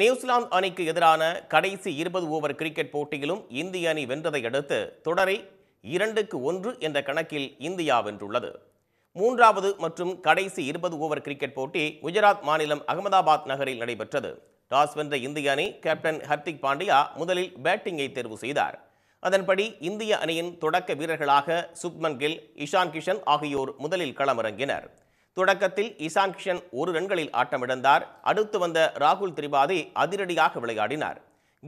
New Zealand அணிக்கு எதிரான கடைசி இருபது ஓவர் கிரிக்கெட் போட்டியிலும் இந்திய அணி வென்றதை அடுத்து தொடரை இரண்டுக்கு ஒன்று என்ற கணக்கில் இந்தியா வென்றுள்ளது மூன்றாவது மற்றும் கடைசி இருபது ஓவர் கிரிக்கெட் போட்டி குஜராத் மாநிலம் அகமதாபாத் நகரில் நடைபெற்றது டாஸ் வென்ற இந்திய அணி கேப்டன் ஹர்திக் பாண்டியா முதலில் பேட்டிங்கை தேர்வு செய்தார் அதன்படி இந்திய அணியின் தொடக்க வீரர்களாக சுப்மன் கில் இஷான் கிஷன் ஆகியோர் முதலில் களமிறங்கினர் தொடக்கத்தில் இசான் கிஷன் ஒரு ரன்களில் ஆட்டமிழந்தார் அடுத்து வந்த ராகுல் திரிபாதி அதிரடியாக விளையாடினார்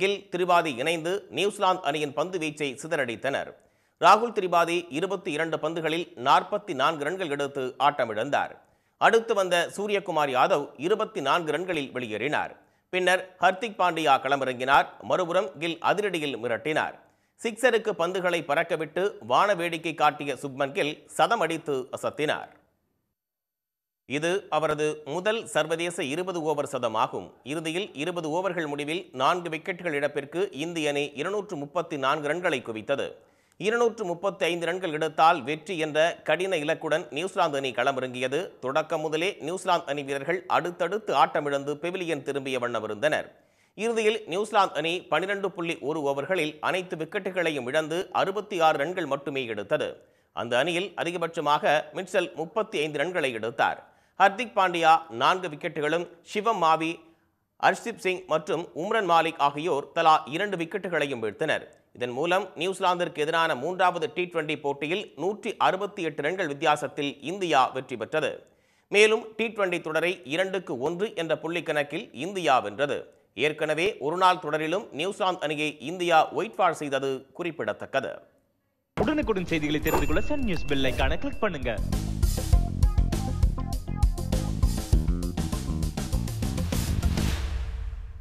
கில் திரிபாதி இணைந்து நியூசிலாந்து அணியின் பந்து வீச்சை சிதறடித்தனர் ராகுல் திரிபாதி இருபத்தி இரண்டு பந்துகளில் நாற்பத்தி நான்கு ரன்கள் எடுத்து ஆட்டமிழந்தார் அடுத்து வந்த சூரியகுமார் யாதவ் இருபத்தி நான்கு ரன்களில் வெளியேறினார் பின்னர் ஹர்திக் பாண்டியா களமிறங்கினார் மறுபுறம் கில் அதிரடியில் மிரட்டினார் சிக்ஸருக்கு பந்துகளை பறக்கவிட்டு வான வேடிக்கை காட்டிய சுப்மன் கில் சதம் அடித்து அசத்தினார் இது அவரது முதல் சர்வதேச இருபது ஓவர் சதம் ஆகும் இறுதியில் இருபது ஓவர்கள் முடிவில் நான்கு விக்கெட்டுகள் இழப்பிற்கு இந்திய அணி இருநூற்று முப்பத்தி நான்கு ரன்களை குவித்தது இருநூற்று முப்பத்தி ஐந்து ரன்கள் எடுத்தால் வெற்றி என்ற கடின இலக்குடன் நியூசிலாந்து அணி களமிறங்கியது தொடக்கம் முதலே நியூசிலாந்து அணி வீரர்கள் அடுத்தடுத்து ஆட்டமிழந்து பெவிலியன் திரும்பிய வண்ணமிருந்தனர் இறுதியில் நியூசிலாந்து அணி பனிரெண்டு புள்ளி ஒரு ஓவர்களில் அனைத்து விக்கெட்டுகளையும் இழந்து அறுபத்தி ஆறு ரன்கள் மட்டுமே எடுத்தது அந்த அணியில் அதிகபட்சமாக மிட்சல் முப்பத்தி ஐந்து ரன்களை எடுத்தார் ஹர்திக் பாண்டியா நான்கு விக்கெட்டுகளும் சிவம் மாவி அர்ஷிப் சிங் மற்றும் உம்ரன் மாலிக் ஆகியோர் தலா இரண்டு விக்கெட்டுகளையும் வீழ்த்தனர் இதன் மூலம் நியூசிலாந்திற்கு எதிரான மூன்றாவது டி டுவெண்டி போட்டியில் நூற்றி அறுபத்தி எட்டு ரன்கள் வித்தியாசத்தில் இந்தியா வெற்றி பெற்றது மேலும் டி டுவெண்டி தொடரை இரண்டுக்கு ஒன்று என்ற புள்ளி கணக்கில் இந்தியா வென்றது ஏற்கனவே ஒருநாள் தொடரிலும் நியூசிலாந்து அணியை இந்தியா ஒயிட் வாஷ் செய்தது குறிப்பிடத்தக்கது உடனுக்குடன் செய்திகளை தெரிந்து கொள்ள சன் நியூஸ் பெல் கிளிக் பண்ணுங்க